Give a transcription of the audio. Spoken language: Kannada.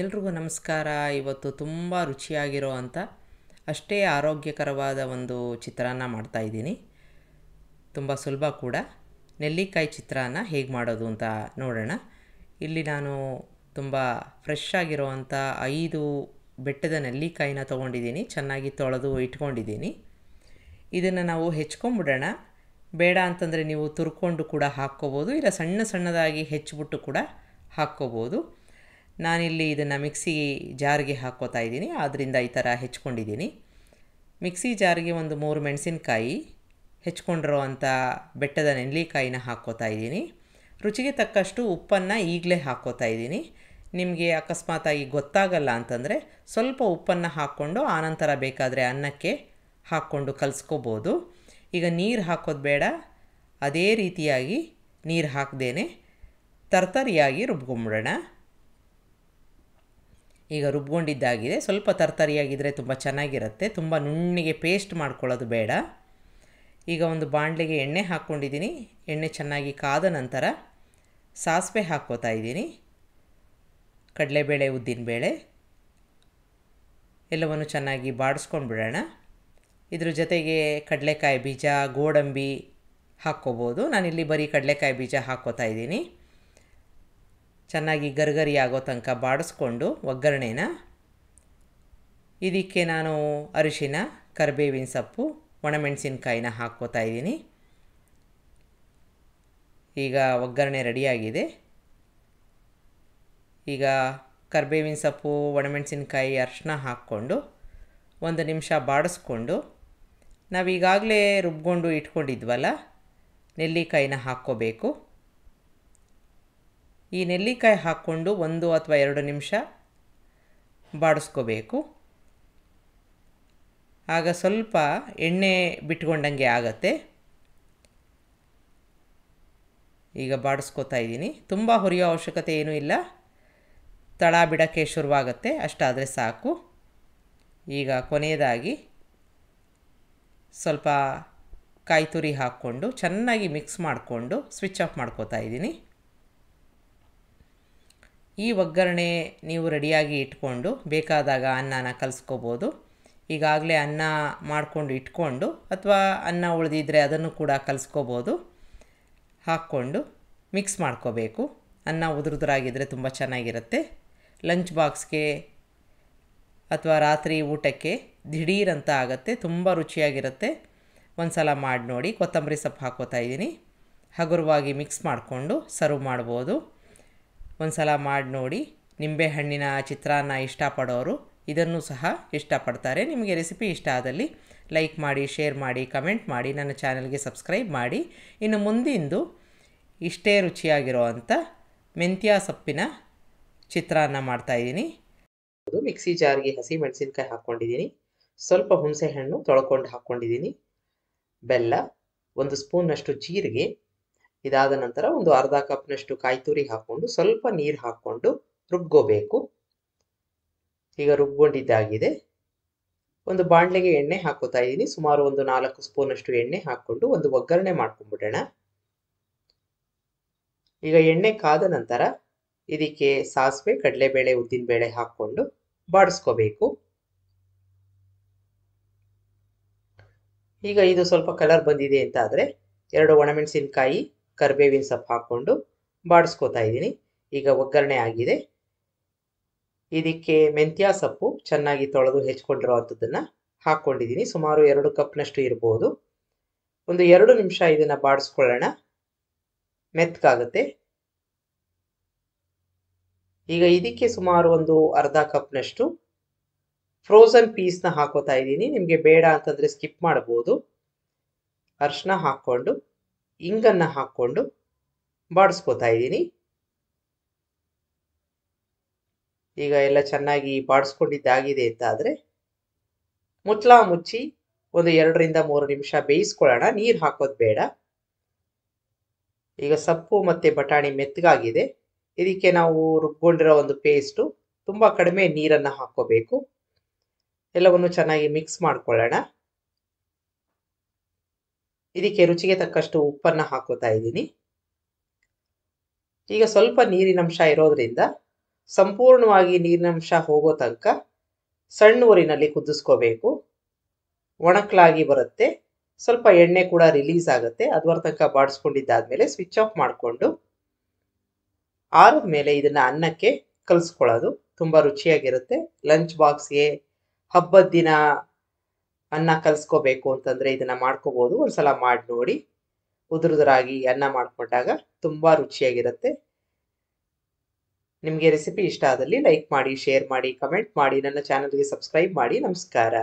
ಎಲ್ರಿಗೂ ನಮಸ್ಕಾರ ಇವತ್ತು ತುಂಬ ರುಚಿಯಾಗಿರೋ ಅಂಥ ಅಷ್ಟೇ ಆರೋಗ್ಯಕರವಾದ ಒಂದು ಚಿತ್ರಾನ್ನ ಮಾಡ್ತಾಯಿದ್ದೀನಿ ತುಂಬ ಸುಲಭ ಕೂಡ ನೆಲ್ಲಿಕಾಯಿ ಚಿತ್ರಾನ್ನ ಹೇಗೆ ಮಾಡೋದು ಅಂತ ನೋಡೋಣ ಇಲ್ಲಿ ನಾನು ತುಂಬ ಫ್ರೆಶ್ ಆಗಿರೋವಂಥ ಐದು ಬೆಟ್ಟದ ನೆಲ್ಲಿಕಾಯಿನ ತೊಗೊಂಡಿದ್ದೀನಿ ಚೆನ್ನಾಗಿ ತೊಳೆದು ಇಟ್ಕೊಂಡಿದ್ದೀನಿ ಇದನ್ನು ನಾವು ಹೆಚ್ಕೊಂಬಿಡೋಣ ಬೇಡ ಅಂತಂದರೆ ನೀವು ತುರ್ಕೊಂಡು ಕೂಡ ಹಾಕ್ಕೋಬೋದು ಇಲ್ಲ ಸಣ್ಣ ಸಣ್ಣದಾಗಿ ಹೆಚ್ಚಿಬಿಟ್ಟು ಕೂಡ ಹಾಕ್ಕೋಬೋದು ನಾನಿಲ್ಲಿ ಇದನ್ನು ಮಿಕ್ಸಿ ಜಾರಿಗೆ ಹಾಕ್ಕೋತಾ ಇದ್ದೀನಿ ಆದ್ದರಿಂದ ಈ ಥರ ಹೆಚ್ಕೊಂಡಿದ್ದೀನಿ ಮಿಕ್ಸಿ ಜಾರಿಗೆ ಒಂದು ಮೂರು ಮೆಣಸಿನಕಾಯಿ ಹೆಚ್ಕೊಂಡಿರೋ ಅಂಥ ಬೆಟ್ಟದ ನೆಲ್ಲಿಕಾಯಿನ ಹಾಕ್ಕೋತಾ ಇದ್ದೀನಿ ರುಚಿಗೆ ತಕ್ಕಷ್ಟು ಉಪ್ಪನ್ನು ಈಗಲೇ ಹಾಕ್ಕೋತಾ ಇದ್ದೀನಿ ನಿಮಗೆ ಅಕಸ್ಮಾತಾಗಿ ಗೊತ್ತಾಗಲ್ಲ ಅಂತಂದರೆ ಸ್ವಲ್ಪ ಉಪ್ಪನ್ನು ಹಾಕ್ಕೊಂಡು ಆನಂತರ ಬೇಕಾದರೆ ಅನ್ನಕ್ಕೆ ಹಾಕ್ಕೊಂಡು ಕಲಿಸ್ಕೋಬೋದು ಈಗ ನೀರು ಹಾಕೋದು ಬೇಡ ಅದೇ ರೀತಿಯಾಗಿ ನೀರು ಹಾಕದೇನೆ ತರ್ತರಿಯಾಗಿ ರುಬ್ಕೊಂಬಿಡೋಣ ಈಗ ರುಬ್ಕೊಂಡಿದ್ದಾಗಿದೆ ಸ್ವಲ್ಪ ತರ್ತರಿಯಾಗಿದ್ದರೆ ತುಂಬ ಚೆನ್ನಾಗಿರುತ್ತೆ ತುಂಬ ನುಣ್ಣಿಗೆ ಪೇಸ್ಟ್ ಮಾಡ್ಕೊಳ್ಳೋದು ಬೇಡ ಈಗ ಒಂದು ಬಾಣಲೆಗೆ ಎಣ್ಣೆ ಹಾಕ್ಕೊಂಡಿದ್ದೀನಿ ಎಣ್ಣೆ ಚೆನ್ನಾಗಿ ಕಾದ ನಂತರ ಸಾಸಿವೆ ಹಾಕ್ಕೋತಾ ಇದ್ದೀನಿ ಕಡಲೆಬೇಳೆ ಉದ್ದಿನಬೇಳೆ ಎಲ್ಲವನ್ನು ಚೆನ್ನಾಗಿ ಬಾಡಿಸ್ಕೊಂಡು ಬಿಡೋಣ ಇದ್ರ ಜೊತೆಗೆ ಕಡಲೆಕಾಯಿ ಬೀಜ ಗೋಡಂಬಿ ಹಾಕ್ಕೋಬೋದು ನಾನಿಲ್ಲಿ ಬರೀ ಕಡಲೆಕಾಯಿ ಬೀಜ ಹಾಕ್ಕೋತಾ ಇದ್ದೀನಿ ಚೆನ್ನಾಗಿ ಗರ್ಗರಿ ಆಗೋ ತನಕ ಬಾಡಿಸ್ಕೊಂಡು ಒಗ್ಗರಣೆನ ಇದಕ್ಕೆ ನಾನು ಅರಿಶಿನ ಕರಿಬೇವಿನ ಸೊಪ್ಪು ಒಣಮೆಣಸಿನ್ಕಾಯಿನ ಹಾಕ್ಕೋತಾ ಇದ್ದೀನಿ ಈಗ ಒಗ್ಗರಣೆ ರೆಡಿಯಾಗಿದೆ ಈಗ ಕರಿಬೇವಿನ ಸೊಪ್ಪು ಒಣಮೆಣಸಿನ್ಕಾಯಿ ಅರಶಿನ ಹಾಕ್ಕೊಂಡು ಒಂದು ನಿಮಿಷ ಬಾಡಿಸ್ಕೊಂಡು ನಾವೀಗಾಗಲೇ ರುಬ್ಕೊಂಡು ಇಟ್ಕೊಂಡಿದ್ವಲ್ಲ ನೆಲ್ಲಿಕಾಯಿನ ಹಾಕ್ಕೋಬೇಕು ಈ ನೆಲ್ಲಿಕಾಯಿ ಹಾಕ್ಕೊಂಡು ಒಂದು ಅಥವಾ ಎರಡು ನಿಮಿಷ ಬಾಡಿಸ್ಕೋಬೇಕು ಆಗ ಸ್ವಲ್ಪ ಎಣ್ಣೆ ಬಿಟ್ಕೊಂಡಂಗೆ ಆಗತ್ತೆ ಈಗ ಬಾಡಿಸ್ಕೋತಾ ಇದ್ದೀನಿ ತುಂಬ ಹುರಿಯೋ ಅವಶ್ಯಕತೆ ಏನೂ ಇಲ್ಲ ತಳ ಬಿಡೋಕ್ಕೆ ಶುರುವಾಗತ್ತೆ ಅಷ್ಟಾದರೆ ಸಾಕು ಈಗ ಕೊನೆಯದಾಗಿ ಸ್ವಲ್ಪ ಕಾಯಿ ತುರಿ ಹಾಕ್ಕೊಂಡು ಚೆನ್ನಾಗಿ ಮಿಕ್ಸ್ ಮಾಡಿಕೊಂಡು ಸ್ವಿಚ್ ಆಫ್ ಮಾಡ್ಕೋತಾ ಇದ್ದೀನಿ ಈ ಒಗ್ಗರಣೆ ನೀವು ರೆಡಿಯಾಗಿ ಇಟ್ಕೊಂಡು ಬೇಕಾದಾಗ ಅನ್ನನ ಕಲಿಸ್ಕೋಬೋದು ಈಗಾಗಲೇ ಅನ್ನ ಮಾಡಿಕೊಂಡು ಇಟ್ಕೊಂಡು ಅಥವಾ ಅನ್ನ ಉಳಿದಿದ್ದರೆ ಅದನ್ನು ಕೂಡ ಕಲಿಸ್ಕೋಬೋದು ಹಾಕ್ಕೊಂಡು ಮಿಕ್ಸ್ ಮಾಡ್ಕೋಬೇಕು ಅನ್ನ ಉದುರುದ್ರಾಗಿದ್ದರೆ ತುಂಬ ಚೆನ್ನಾಗಿರುತ್ತೆ ಲಂಚ್ ಬಾಕ್ಸ್ಗೆ ಅಥವಾ ರಾತ್ರಿ ಊಟಕ್ಕೆ ದಿಢೀರಂತ ಆಗುತ್ತೆ ತುಂಬ ರುಚಿಯಾಗಿರುತ್ತೆ ಒಂದು ಸಲ ಮಾಡಿ ನೋಡಿ ಕೊತ್ತಂಬರಿ ಸೊಪ್ಪು ಹಾಕೋತಾ ಇದ್ದೀನಿ ಹಗುರವಾಗಿ ಮಿಕ್ಸ್ ಮಾಡಿಕೊಂಡು ಸರ್ವ್ ಮಾಡ್ಬೋದು ಒಂದು ಸಲ ಮಾಡಿ ನೋಡಿ ನಿಂಬೆಹಣ್ಣಿನ ಚಿತ್ರಾನ್ನ ಇಷ್ಟಪಡೋರು ಇದನ್ನು ಸಹ ಇಷ್ಟಪಡ್ತಾರೆ ನಿಮಗೆ ರೆಸಿಪಿ ಇಷ್ಟ ಆದಲ್ಲಿ ಲೈಕ್ ಮಾಡಿ ಶೇರ್ ಮಾಡಿ ಕಮೆಂಟ್ ಮಾಡಿ ನನ್ನ ಚಾನಲ್ಗೆ ಸಬ್ಸ್ಕ್ರೈಬ್ ಮಾಡಿ ಇನ್ನು ಮುಂದಿಂದು ಇಷ್ಟೇ ರುಚಿಯಾಗಿರುವಂಥ ಮೆಂತ್ಯ ಸೊಪ್ಪಿನ ಚಿತ್ರಾನ್ನ ಮಾಡ್ತಾಯಿದ್ದೀನಿ ಮಿಕ್ಸಿ ಜಾರ್ಗೆ ಹಸಿ ಮೆಣಸಿನ್ಕಾಯಿ ಹಾಕ್ಕೊಂಡಿದ್ದೀನಿ ಸ್ವಲ್ಪ ಹುಣಸೆಹಣ್ಣು ತೊಳ್ಕೊಂಡು ಹಾಕ್ಕೊಂಡಿದ್ದೀನಿ ಬೆಲ್ಲ ಒಂದು ಸ್ಪೂನಷ್ಟು ಜೀರಿಗೆ ಇದಾದ ನಂತರ ಒಂದು ಅರ್ಧ ಕಪ್ನಷ್ಟು ಕಾಯಿ ತುರಿ ಹಾಕೊಂಡು ಸ್ವಲ್ಪ ನೀರು ಹಾಕ್ಕೊಂಡು ರುಬ್ಕೋಬೇಕು ಈಗ ರುಬ್ಕೊಂಡಿದ್ದಾಗಿದೆ ಒಂದು ಬಾಣಲೆಗೆ ಎಣ್ಣೆ ಹಾಕೋತಾ ಇದ್ದೀನಿ ಸುಮಾರು ಒಂದು ನಾಲ್ಕು ಸ್ಪೂನಷ್ಟು ಎಣ್ಣೆ ಹಾಕ್ಕೊಂಡು ಒಂದು ಒಗ್ಗರಣೆ ಮಾಡ್ಕೊಂಡ್ಬಿಡೋಣ ಈಗ ಎಣ್ಣೆ ಕಾದ ನಂತರ ಇದಕ್ಕೆ ಸಾಸಿವೆ ಕಡಲೆಬೇಳೆ ಉದ್ದಿನಬೇಳೆ ಹಾಕ್ಕೊಂಡು ಬಾಡಿಸ್ಕೋಬೇಕು ಈಗ ಇದು ಸ್ವಲ್ಪ ಕಲರ್ ಬಂದಿದೆ ಅಂತ ಎರಡು ಒಣಮೆಣಸಿನಕಾಯಿ ಕರ್ಬೇವಿನ ಸೊಪ್ಪು ಹಾಕ್ಕೊಂಡು ಬಾಡಿಸ್ಕೋತಾ ಇದ್ದೀನಿ ಈಗ ಒಗ್ಗರಣೆ ಆಗಿದೆ ಇದಕ್ಕೆ ಮೆಂತ್ಯ ಸೊಪ್ಪು ಚೆನ್ನಾಗಿ ತೊಳೆದು ಅಂಥದ್ದನ್ನು ಹಾಕ್ಕೊಂಡಿದ್ದೀನಿ ಸುಮಾರು ಎರಡು ಕಪ್ನಷ್ಟು ಇರ್ಬೋದು ಒಂದು ಎರಡು ನಿಮಿಷ ಇದನ್ನು ಬಾಡಿಸ್ಕೊಳ್ಳೋಣ ಮೆತ್ಕಾಗುತ್ತೆ ಈಗ ಇದಕ್ಕೆ ಸುಮಾರು ಒಂದು ಅರ್ಧ ಕಪ್ನಷ್ಟು ಫ್ರೋಸನ್ ಪೀಸ್ನ ಹಾಕೋತಾ ಇದ್ದೀನಿ ನಿಮಗೆ ಬೇಡ ಅಂತಂದರೆ ಸ್ಕಿಪ್ ಮಾಡ್ಬೋದು ಅರ್ಶಿನ ಹಾಕ್ಕೊಂಡು ಇಂಗನ್ನು ಹಾಕ್ಕೊಂಡು ಬಾಡಿಸ್ಕೋತಾ ಇದ್ದೀನಿ ಈಗ ಎಲ್ಲ ಚೆನ್ನಾಗಿ ಬಾಡಿಸ್ಕೊಂಡಿದ್ದಾಗಿದೆ ಅಂತ ಆದರೆ ಮುಚ್ಚಿ ಒಂದು ಎರಡರಿಂದ ಮೂರು ನಿಮಿಷ ಬೇಯಿಸ್ಕೊಳ್ಳೋಣ ನೀರು ಹಾಕೋದು ಬೇಡ ಈಗ ಸೊಪ್ಪು ಮತ್ತು ಬಟಾಣಿ ಮೆತ್ತಗಾಗಿದೆ ಇದಕ್ಕೆ ನಾವು ರುಬ್ಕೊಂಡಿರೋ ಒಂದು ಪೇಸ್ಟು ತುಂಬ ಕಡಿಮೆ ನೀರನ್ನು ಹಾಕೋಬೇಕು ಎಲ್ಲವನ್ನು ಚೆನ್ನಾಗಿ ಮಿಕ್ಸ್ ಮಾಡ್ಕೊಳ್ಳೋಣ ಇದಕ್ಕೆ ರುಚಿಗೆ ತಕ್ಕಷ್ಟು ಉಪ್ಪನ್ನು ಹಾಕೋತಾ ಇದ್ದೀನಿ ಈಗ ಸ್ವಲ್ಪ ನೀರಿನಂಶ ಇರೋದ್ರಿಂದ ಸಂಪೂರ್ಣವಾಗಿ ನೀರಿನಂಶ ಹೋಗೋ ತನಕ ಸಣ್ಣ ಊರಿನಲ್ಲಿ ಕುದಿಸ್ಕೋಬೇಕು ಒಣಕ್ಲಾಗಿ ಬರುತ್ತೆ ಸ್ವಲ್ಪ ಎಣ್ಣೆ ಕೂಡ ರಿಲೀಸ್ ಆಗುತ್ತೆ ಅದ್ವರ ತನಕ ಬಾಡಿಸ್ಕೊಂಡಿದ್ದಾದ್ಮೇಲೆ ಸ್ವಿಚ್ ಆಫ್ ಮಾಡಿಕೊಂಡು ಆರದ ಮೇಲೆ ಅನ್ನಕ್ಕೆ ಕಲಿಸ್ಕೊಳ್ಳೋದು ತುಂಬ ರುಚಿಯಾಗಿರುತ್ತೆ ಲಂಚ್ ಬಾಕ್ಸ್ಗೆ ಹಬ್ಬದ ದಿನ ಅನ್ನ ಕಲಿಸ್ಕೋಬೇಕು ಅಂತಂದ್ರೆ ಇದನ್ನ ಮಾಡ್ಕೋಬಹುದು ಒಂದ್ಸಲ ಮಾಡಿ ನೋಡಿ ಉದುರುದುರಾಗಿ ಅನ್ನ ಮಾಡಿಕೊಂಡಾಗ ತುಂಬಾ ರುಚಿಯಾಗಿರುತ್ತೆ ನಿಮಗೆ ರೆಸಿಪಿ ಇಷ್ಟ ಆದಲ್ಲಿ ಲೈಕ್ ಮಾಡಿ ಶೇರ್ ಮಾಡಿ ಕಮೆಂಟ್ ಮಾಡಿ ನನ್ನ ಚಾನಲ್ಗೆ ಸಬ್ಸ್ಕ್ರೈಬ್ ಮಾಡಿ ನಮಸ್ಕಾರ